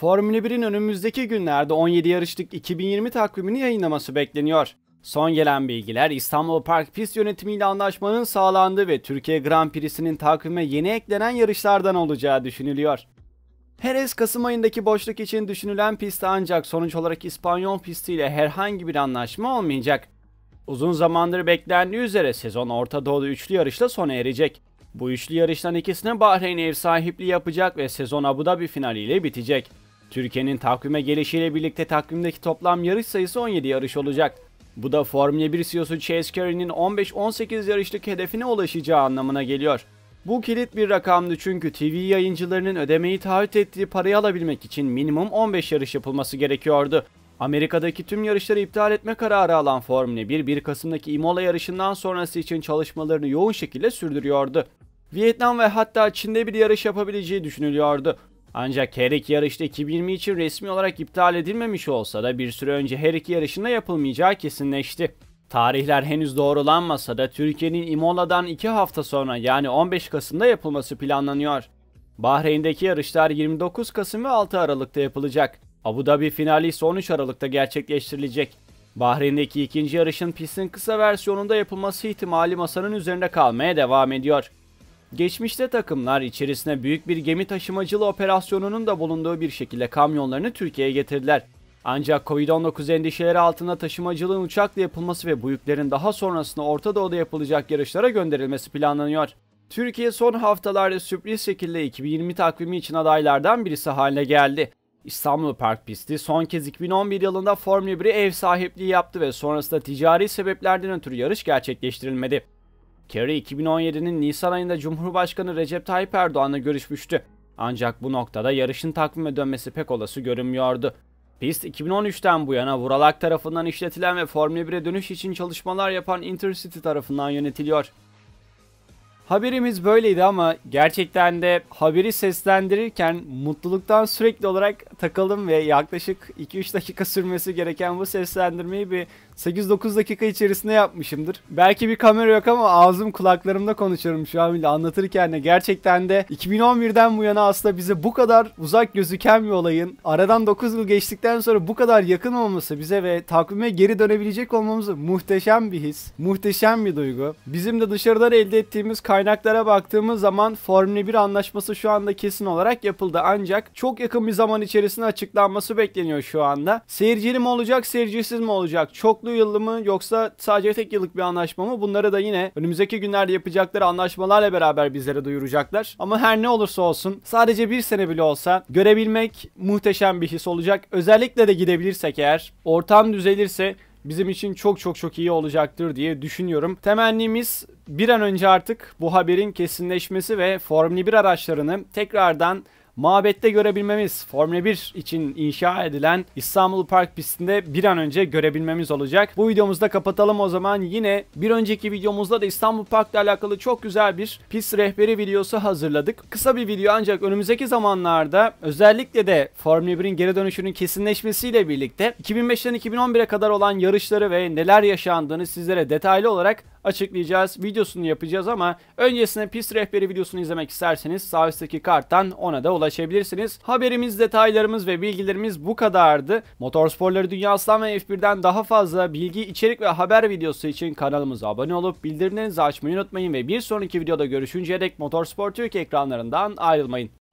Formula 1'in önümüzdeki günlerde 17 yarışlık 2020 takvimini yayınlaması bekleniyor. Son gelen bilgiler İstanbul Park Pist Yönetimi ile anlaşmanın sağlandığı ve Türkiye Grand Prix'sinin takvime yeni eklenen yarışlardan olacağı düşünülüyor. Perez Kasım ayındaki boşluk için düşünülen pistte ancak sonuç olarak İspanyol pisti ile herhangi bir anlaşma olmayacak. Uzun zamandır beklendiği üzere sezon Orta Doğu'da üçlü yarışla sona erecek. Bu üçlü yarıştan ikisine Bahreyn ev sahipliği yapacak ve sezon Abu Dhabi finaliyle bitecek. Türkiye'nin takvime gelişiyle birlikte takvimdeki toplam yarış sayısı 17 yarış olacak. Bu da Formula 1 CEO'su Chase Carey'nin 15-18 yarışlık hedefine ulaşacağı anlamına geliyor. Bu kilit bir rakamdı çünkü TV yayıncılarının ödemeyi taahhüt ettiği parayı alabilmek için minimum 15 yarış yapılması gerekiyordu. Amerika'daki tüm yarışları iptal etme kararı alan Formula 1, 1 Kasım'daki Imola yarışından sonrası için çalışmalarını yoğun şekilde sürdürüyordu. Vietnam ve hatta Çin'de bir yarış yapabileceği düşünülüyordu. Ancak her iki yarışta 2020 için resmi olarak iptal edilmemiş olsa da bir süre önce her iki yarışında yapılmayacağı kesinleşti. Tarihler henüz doğrulanmasa da Türkiye'nin Imola'dan 2 hafta sonra yani 15 Kasım'da yapılması planlanıyor. Bahreyn'deki yarışlar 29 Kasım ve 6 Aralık'ta yapılacak. Abu Dhabi finali ise 13 Aralık'ta gerçekleştirilecek. Bahreyn'deki ikinci yarışın pistin kısa versiyonunda yapılması ihtimali masanın üzerinde kalmaya devam ediyor. Geçmişte takımlar içerisine büyük bir gemi taşımacılı operasyonunun da bulunduğu bir şekilde kamyonlarını Türkiye'ye getirdiler. Ancak Covid-19 endişeleri altında taşımacılığın uçakla yapılması ve bu yüklerin daha sonrasında Orta Doğu'da yapılacak yarışlara gönderilmesi planlanıyor. Türkiye son haftalarda sürpriz şekilde 2020 takvimi için adaylardan birisi haline geldi. İstanbul Park pisti son kez 2011 yılında Formula 1'e ev sahipliği yaptı ve sonrasında ticari sebeplerden ötürü yarış gerçekleştirilmedi. Kerry 2017'nin Nisan ayında Cumhurbaşkanı Recep Tayyip Erdoğan'la görüşmüştü. Ancak bu noktada yarışın takvime dönmesi pek olası görünmüyordu. Pist 2013'ten bu yana Vuralak tarafından işletilen ve Formula 1'e dönüş için çalışmalar yapan Intercity tarafından yönetiliyor. Haberimiz böyleydi ama gerçekten de haberi seslendirirken mutluluktan sürekli olarak takıldım ve yaklaşık 2-3 dakika sürmesi gereken bu seslendirmeyi bir 8-9 dakika içerisinde yapmışımdır. Belki bir kamera yok ama ağzım kulaklarımda konuşuyorum şu an bile anlatırken de gerçekten de 2011'den bu yana aslında bize bu kadar uzak gözüken bir olayın aradan 9 yıl geçtikten sonra bu kadar yakın olması bize ve takvime geri dönebilecek olmamız muhteşem bir his, muhteşem bir duygu. Bizim de dışarıdan elde ettiğimiz kaynaklara baktığımız zaman Formula 1 anlaşması şu anda kesin olarak yapıldı ancak çok yakın bir zaman içerisinde açıklanması bekleniyor şu anda. Seyircili mi olacak, seyircisiz mi olacak? Çok çoklu yıllı mı yoksa sadece tek yıllık bir anlaşma mı? Bunları da yine önümüzdeki günlerde yapacakları anlaşmalarla beraber bizlere duyuracaklar. Ama her ne olursa olsun sadece bir sene bile olsa görebilmek muhteşem bir his olacak. Özellikle de gidebilirsek eğer ortam düzelirse bizim için çok çok çok iyi olacaktır diye düşünüyorum. Temennimiz bir an önce artık bu haberin kesinleşmesi ve Formula 1 araçlarını tekrardan mabette görebilmemiz Formula 1 için inşa edilen İstanbul Park pistinde bir an önce görebilmemiz olacak. Bu videomuzda kapatalım o zaman yine bir önceki videomuzda da İstanbul Park'la alakalı çok güzel bir pist rehberi videosu hazırladık. Kısa bir video ancak önümüzdeki zamanlarda özellikle de Formula 1'in geri dönüşünün kesinleşmesiyle birlikte 2005'ten 2011'e kadar olan yarışları ve neler yaşandığını sizlere detaylı olarak açıklayacağız. Videosunu yapacağız ama öncesinde pist rehberi videosunu izlemek isterseniz sağ üstteki karttan ona da ulaşabilirsiniz. Haberimiz, detaylarımız ve bilgilerimiz bu kadardı. Motorsporları Dünyası'dan ve F1'den daha fazla bilgi, içerik ve haber videosu için kanalımıza abone olup bildirimlerinizi açmayı unutmayın ve bir sonraki videoda görüşünceye dek Motorspor Türkiye ekranlarından ayrılmayın.